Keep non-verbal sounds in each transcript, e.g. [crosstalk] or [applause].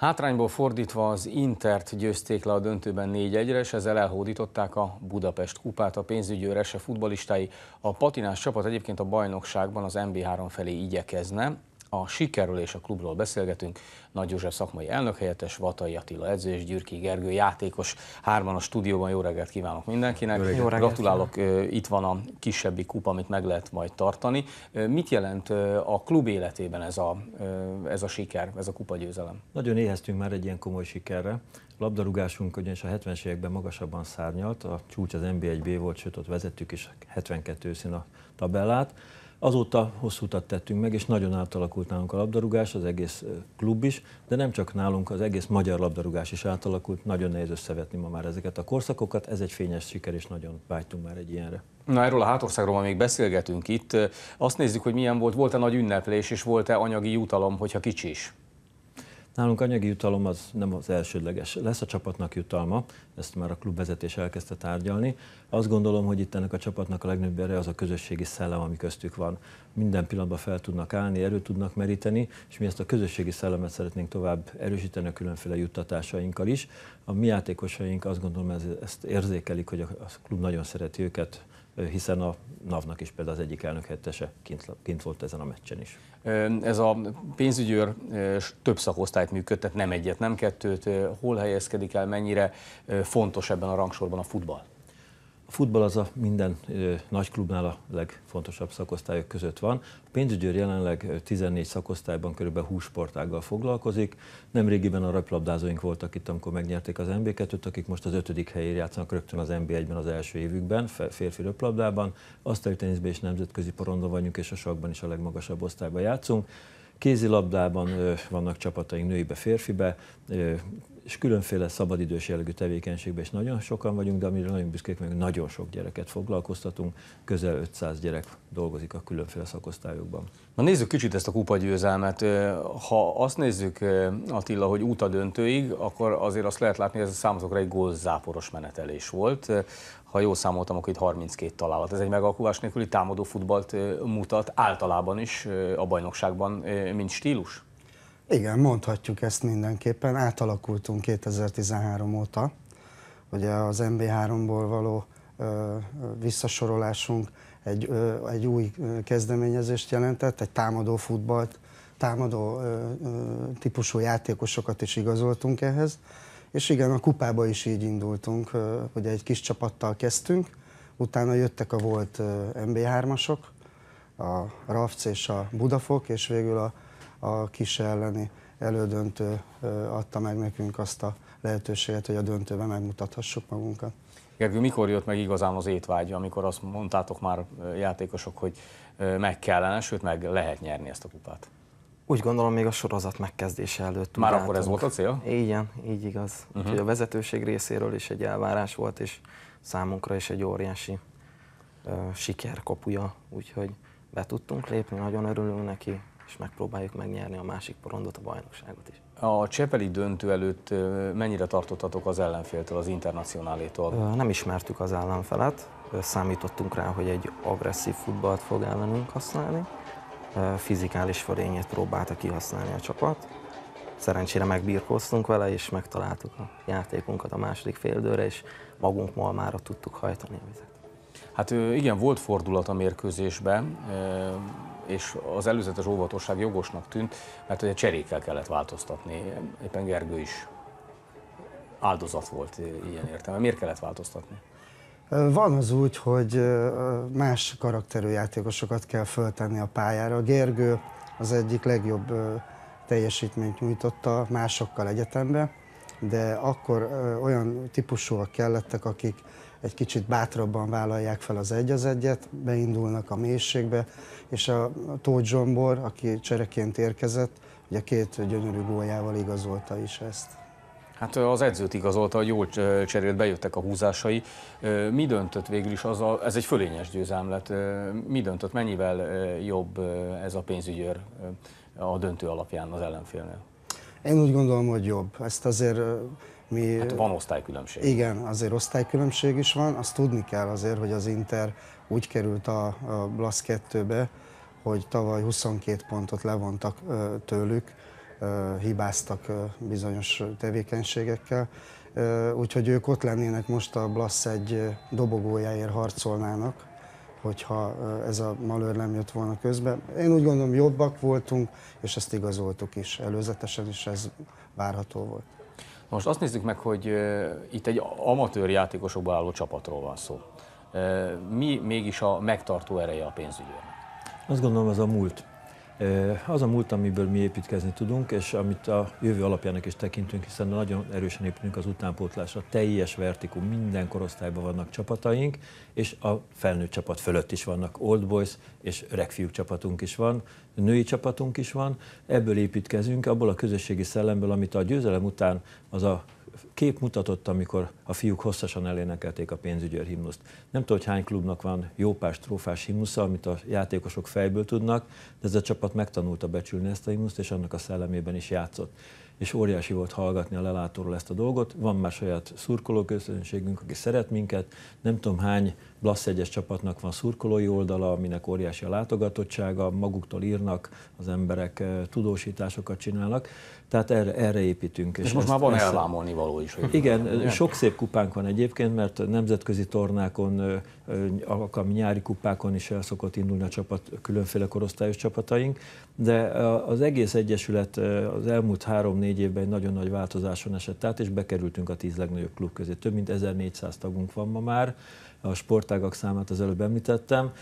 Hátrányból fordítva az Intert győzték le a döntőben 4-1-re, és ezzel elhódították a Budapest kupát. A pénzügyőrese se futbalistái. A patinás csapat egyébként a bajnokságban az MB3 felé igyekezne. A sikerről és a klubról beszélgetünk. Nagy József szakmai elnökhelyettes, Vatai Attila edző és Gyürki Gergő játékos. Hárman a stúdióban jó reggelt kívánok mindenkinek. Jó reggelt. Gratulálok, itt van a kisebbi kupa, amit meg lehet majd tartani. Mit jelent a klub életében ez a, ez a siker, ez a kupa győzelem? Nagyon éheztünk már egy ilyen komoly sikerre. A labdarúgásunk ugyanis a 70-es években magasabban szárnyalt, a csúcs az NB1B volt, sőt ott vezettük is 72 szín a tabellát. Azóta hosszú utat tettünk meg, és nagyon átalakult nálunk a labdarúgás, az egész klub is, de nem csak nálunk, az egész magyar labdarúgás is átalakult, nagyon nehéz összevetni ma már ezeket a korszakokat, ez egy fényes siker, és nagyon vágytunk már egy ilyenre. Na erről a hátországról még beszélgetünk itt. Azt nézzük, hogy milyen volt, volt-e nagy ünneplés, és volt-e anyagi jutalom, hogyha kicsi is? Nálunk anyagi jutalom az nem az elsődleges. Lesz a csapatnak jutalma, ezt már a klubvezetés elkezdte tárgyalni. Azt gondolom, hogy itt ennek a csapatnak a legnagyobb erre az a közösségi szellem, ami köztük van. Minden pillanatban fel tudnak állni, erőt tudnak meríteni, és mi ezt a közösségi szellemet szeretnénk tovább erősíteni a különféle juttatásainkkal is. A mi játékosaink azt gondolom, ez, ezt érzékelik, hogy a klub nagyon szereti őket, hiszen a NAV-nak is például az egyik elnök hettese kint, kint volt ezen a meccsen is. Ez a pénzügyőr több szakosztályt működtet, nem egyet, nem kettőt. Hol helyezkedik el, mennyire fontos ebben a rangsorban a futball? futball az a minden ö, nagy klubnál a legfontosabb szakosztályok között van. A pénzügyőr jelenleg 14 szakosztályban kb. 20 sportággal foglalkozik. Nemrégiben a röplabdázóink voltak itt, amikor megnyerték az mb 2 t akik most az ötödik helyért játszanak rögtön az NB1-ben az első évükben, férfi röplabdában. Asztalteniszben és nemzetközi porondon vagyunk, és a sakban is a legmagasabb osztályban játszunk kézilabdában vannak csapataink nőibe, férfibe, és különféle szabadidős jellegű tevékenységben is nagyon sokan vagyunk, de amire nagyon büszkék, meg nagyon sok gyereket foglalkoztatunk, közel 500 gyerek dolgozik a különféle szakosztályokban. Na nézzük kicsit ezt a kupagyőzelmet. Ha azt nézzük, Attila, hogy út a döntőig, akkor azért azt lehet látni, hogy ez a számokra egy gólzáporos menetelés volt. Ha jól számoltam, akkor itt 32 találat. Ez egy megalkulás nélküli támadó futballt mutat általában is a bajnokságban, mint stílus? Igen, mondhatjuk ezt mindenképpen. Átalakultunk 2013 óta. Ugye az MB3-ból való ö, visszasorolásunk egy, ö, egy új kezdeményezést jelentett, egy támadó futballt, támadó ö, típusú játékosokat is igazoltunk ehhez. És igen, a kupába is így indultunk, hogy egy kis csapattal kezdtünk, utána jöttek a volt MB3-asok, a RAFC és a Budafok, és végül a a kis elleni elődöntő adta meg nekünk azt a lehetőséget, hogy a döntőben megmutathassuk magunkat. Gergő, mikor jött meg igazán az étvágy, amikor azt mondtátok már játékosok, hogy meg kellene, sőt meg lehet nyerni ezt a kupát? Úgy gondolom, még a sorozat megkezdése előtt. Már akkor ez volt a cél? Igen, így igaz. Uh-huh. Úgyhogy mhm. a vezetőség részéről is egy elvárás volt, és számunkra is egy óriási uh, kapuja, úgyhogy be tudtunk lépni, nagyon örülünk neki, és megpróbáljuk megnyerni a másik porondot, a bajnokságot is. A Csepeli döntő előtt mennyire tartottatok az ellenféltől, az internacionálétól? Nem ismertük az ellenfelet, számítottunk rá, hogy egy agresszív futballt fog ellenünk használni. Fizikális fölényét próbálta kihasználni a csapat. Szerencsére megbírkoztunk vele, és megtaláltuk a játékunkat a második féldőre, és magunk malmára tudtuk hajtani a vizet. Hát igen, volt fordulat a mérkőzésben és az előzetes óvatosság jogosnak tűnt, mert ugye cserékkel kellett változtatni, éppen Gergő is áldozat volt ilyen értelme. Miért kellett változtatni? Van az úgy, hogy más karakterű játékosokat kell föltenni a pályára. Gergő az egyik legjobb teljesítményt nyújtotta másokkal egyetemben, de akkor olyan típusúak kellettek, akik egy kicsit bátrabban vállalják fel az egy az egyet, beindulnak a mélységbe, és a Tóth Zsombor, aki csereként érkezett, ugye két gyönyörű góljával igazolta is ezt. Hát az edzőt igazolta, hogy jól cserélt, bejöttek a húzásai. Mi döntött végül is az a, ez egy fölényes győzelm lett, mi döntött, mennyivel jobb ez a pénzügyőr a döntő alapján az ellenfélnél? Én úgy gondolom, hogy jobb. Ezt azért mi... Hát van osztálykülönbség. Igen, azért osztálykülönbség is van. Azt tudni kell azért, hogy az Inter úgy került a, a Blasz 2-be, hogy tavaly 22 pontot levontak tőlük, hibáztak bizonyos tevékenységekkel. Úgyhogy ők ott lennének most a Blasz egy dobogójáért harcolnának, hogyha ez a malőr nem jött volna közben. Én úgy gondolom, jobbak voltunk, és ezt igazoltuk is előzetesen, és ez várható volt. Most azt nézzük meg, hogy itt egy amatőr játékosokból álló csapatról van szó. Mi mégis a megtartó ereje a pénzügyőrnek? Azt gondolom, ez a múlt. Az a múlt, amiből mi építkezni tudunk, és amit a jövő alapjának is tekintünk, hiszen nagyon erősen építünk az utánpótlásra, teljes vertikum, minden korosztályban vannak csapataink, és a felnőtt csapat fölött is vannak old boys, és fiúk csapatunk is van, női csapatunk is van, ebből építkezünk, abból a közösségi szellemből, amit a győzelem után az a kép mutatott, amikor a fiúk hosszasan elénekelték a pénzügyőr himnuszt. Nem tudom, hogy hány klubnak van jópás, trófás himnusza, amit a játékosok fejből tudnak, de ez a csapat megtanulta becsülni ezt a himnuszt, és annak a szellemében is játszott. És óriási volt hallgatni a lelátóról ezt a dolgot. Van már saját közönségünk, aki szeret minket. Nem tudom, hány Blasz egyes csapatnak van szurkolói oldala, aminek óriási a látogatottsága, maguktól írnak, az emberek eh, tudósításokat csinálnak, tehát erre, erre építünk. És, és most ezt, már van ezt, elvámolni való is. Igen, nem? sok szép kupánk van egyébként, mert nemzetközi tornákon, eh, eh, akár nyári kupákon is el szokott indulni a csapat, különféle korosztályos csapataink, de az egész Egyesület az elmúlt három-négy évben egy nagyon nagy változáson esett át, és bekerültünk a tíz legnagyobb klub közé. Több mint 1400 tagunk van ma már, a sport országok számát az előbb említettem,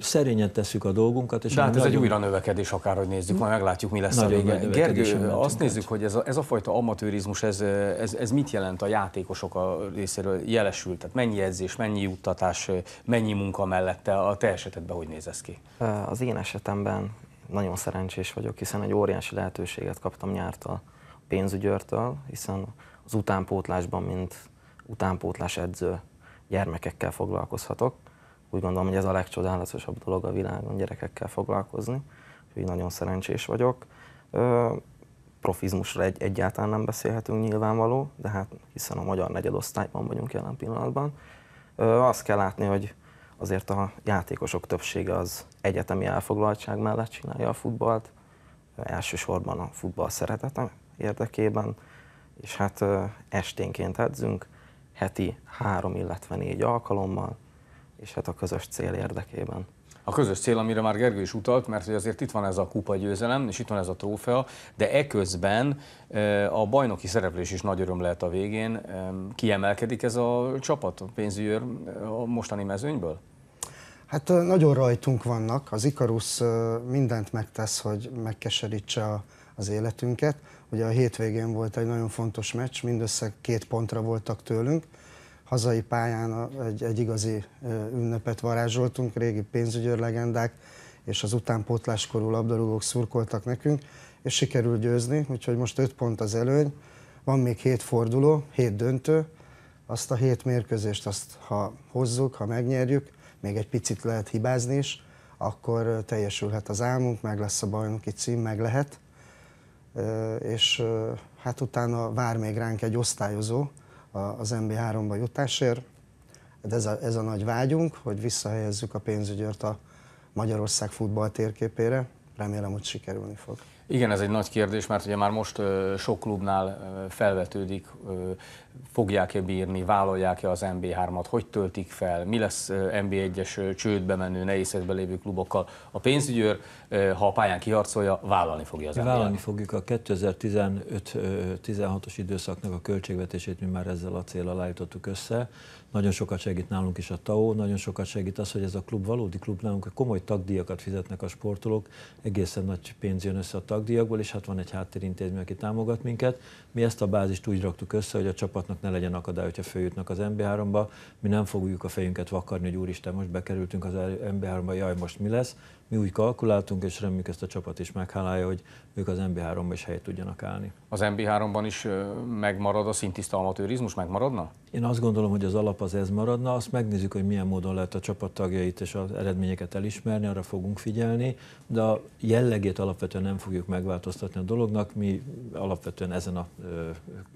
szerényen tesszük a dolgunkat. És De hát, hát ez egy újra növekedés, akárhogy nézzük, majd meglátjuk, mi lesz a vége. Gergő, azt nézzük, hogy ez a, ez a fajta amatőrizmus, ez, ez, ez mit jelent a játékosok a részéről jelesül? Tehát mennyi edzés, mennyi juttatás, mennyi munka mellette? A te esetedben hogy néz ez ki? Az én esetemben nagyon szerencsés vagyok, hiszen egy óriási lehetőséget kaptam nyártal pénzügyőrtől, hiszen az utánpótlásban, mint utánpótlás edző gyermekekkel foglalkozhatok. Úgy gondolom, hogy ez a legcsodálatosabb dolog a világon, gyerekekkel foglalkozni, úgyhogy nagyon szerencsés vagyok. Ö, profizmusra egy, egyáltalán nem beszélhetünk nyilvánvaló, de hát hiszen a magyar negyedosztályban vagyunk jelen pillanatban. Ö, azt kell látni, hogy azért a játékosok többsége az egyetemi elfoglaltság mellett csinálja a futballt, elsősorban a futball szeretete érdekében, és hát esténként edzünk, heti három, illetve négy alkalommal, és hát a közös cél érdekében. A közös cél, amire már Gergő is utalt, mert hogy azért itt van ez a kupa győzelem, és itt van ez a trófea, de eközben a bajnoki szereplés is nagy öröm lehet a végén. Kiemelkedik ez a csapat, a pénzügyőr a mostani mezőnyből? Hát nagyon rajtunk vannak. Az Ikarus mindent megtesz, hogy megkeserítse az életünket. Ugye a hétvégén volt egy nagyon fontos meccs, mindössze két pontra voltak tőlünk. Hazai pályán egy, egy igazi ünnepet varázsoltunk, régi pénzügyőr legendák és az utánpótláskorú labdarúgók szurkoltak nekünk, és sikerült győzni, úgyhogy most öt pont az előny, van még hét forduló, hét döntő, azt a hét mérkőzést, azt ha hozzuk, ha megnyerjük, még egy picit lehet hibázni is, akkor teljesülhet az álmunk, meg lesz a bajnoki cím, meg lehet és hát utána vár még ránk egy osztályozó az MB3-ba jutásért. De hát ez a, ez a nagy vágyunk, hogy visszahelyezzük a pénzügyört a Magyarország futball térképére. Remélem, hogy sikerülni fog. Igen, ez egy nagy kérdés, mert ugye már most sok klubnál felvetődik, fogják-e bírni, vállalják-e az MB3-at, hogy töltik fel, mi lesz MB1-es csődbe menő, nehézségben lévő klubokkal. A pénzügyőr, ha a pályán kiharcolja, vállalni fogja az mb Vállalni fogjuk a 2015-16-os időszaknak a költségvetését, mi már ezzel a célral állítottuk össze. Nagyon sokat segít nálunk is a TAO, nagyon sokat segít az, hogy ez a klub valódi klub nálunk, hogy komoly tagdíjakat fizetnek a sportolók, egészen nagy pénz jön össze a tagdíjakból, és hát van egy háttérintézmény, aki támogat minket. Mi ezt a bázist úgy raktuk össze, hogy a csapatnak ne legyen akadály, hogyha följutnak az MB3-ba. Mi nem fogjuk a fejünket vakarni, hogy úristen, most bekerültünk az MB3-ba, jaj, most mi lesz, mi úgy kalkuláltunk, és reméljük ezt a csapat is meghálálja, hogy ők az MB3-ban is helyet tudjanak állni. Az MB3-ban is megmarad a szintiszta amatőrizmus, megmaradna? Én azt gondolom, hogy az alap az ez maradna, azt megnézzük, hogy milyen módon lehet a tagjait és az eredményeket elismerni, arra fogunk figyelni, de a jellegét alapvetően nem fogjuk megváltoztatni a dolognak, mi alapvetően ezen a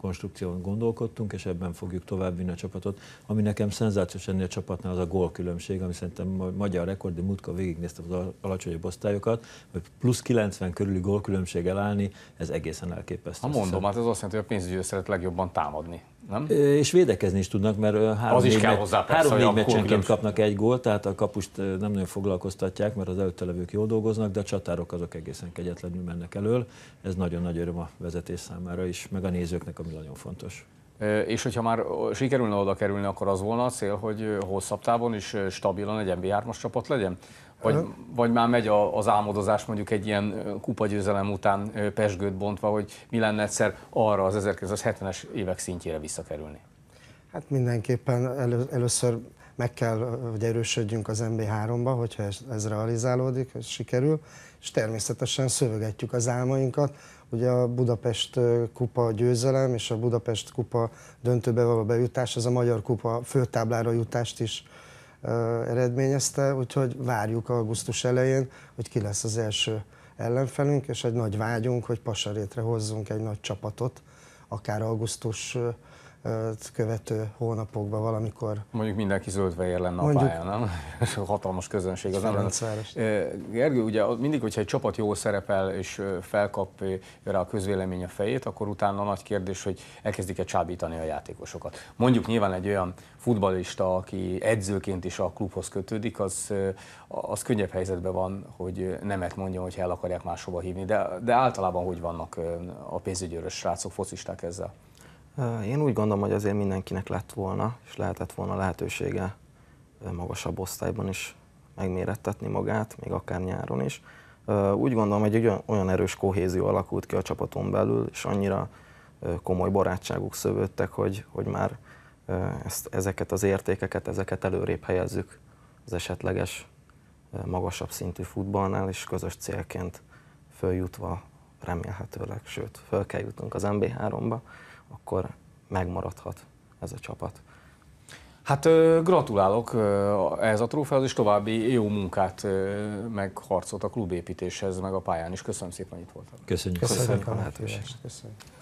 konstrukción gondolkodtunk, és ebben fogjuk továbbvinni a csapatot. Ami nekem szenzációs ennél a csapatnál az a gólkülönbség, ami szerintem magyar rekord, de múltkor végignéztem az alacsonyabb osztályokat, vagy plusz 90 körüli gólkülönbség elállni, ez egészen elképesztő. Ha mondom, hát ez azt jelenti, hogy a pénzügyi szeret legjobban támadni. Nem? És védekezni is tudnak, mert három, négy, meccs, három négy meccsenként kapnak egy gólt, tehát a kapust nem nagyon foglalkoztatják, mert az előtte levők jól dolgoznak, de a csatárok azok egészen kegyetlenül mennek elől. Ez nagyon nagy öröm a vezetés számára is, meg a nézőknek, ami nagyon fontos. És hogyha már sikerülne oda kerülni, akkor az volna a cél, hogy hosszabb távon is stabilan egy MB3-as csapat legyen? Vagy, vagy már megy a, az álmodozás mondjuk egy ilyen kupagyőzelem után pesgőt bontva, hogy mi lenne egyszer arra az 1970-es évek szintjére visszakerülni? Hát mindenképpen elő, először meg kell, hogy erősödjünk az MB3-ba, hogyha ez, ez realizálódik, ez sikerül, és természetesen szövegetjük az álmainkat. Ugye a Budapest kupa győzelem és a Budapest kupa döntőbe való bejutás, az a Magyar kupa főtáblára jutást is eredményezte, úgyhogy várjuk augusztus elején, hogy ki lesz az első ellenfelünk, és egy nagy vágyunk, hogy Pasarétre hozzunk egy nagy csapatot, akár augusztus követő hónapokban valamikor. Mondjuk mindenki zöld fehér lenne Mondjuk, a pályán, nem? [laughs] Hatalmas közönség az ember. Gergő, ugye mindig, hogyha egy csapat jól szerepel és felkap rá a közvélemény a fejét, akkor utána nagy kérdés, hogy elkezdik-e csábítani a játékosokat. Mondjuk nyilván egy olyan futbalista, aki edzőként is a klubhoz kötődik, az, az könnyebb helyzetben van, hogy nemet mondjon, hogy el akarják máshova hívni. De, de általában hogy vannak a pénzügyőrös srácok, focisták ezzel? Én úgy gondolom, hogy azért mindenkinek lett volna, és lehetett volna lehetősége magasabb osztályban is megmérettetni magát, még akár nyáron is. Úgy gondolom, hogy egy olyan erős kohézió alakult ki a csapaton belül, és annyira komoly barátságuk szövődtek, hogy, hogy már ezt, ezeket az értékeket, ezeket előrébb helyezzük az esetleges magasabb szintű futballnál, és közös célként följutva remélhetőleg, sőt, föl kell jutnunk az MB3-ba akkor megmaradhat ez a csapat. Hát gratulálok ehhez a trófeához, és további jó munkát meg harcot a klubépítéshez, meg a pályán is. Köszönöm szépen, hogy itt voltál. Köszönjük, Köszönjük a lehetőséget. Köszönjük.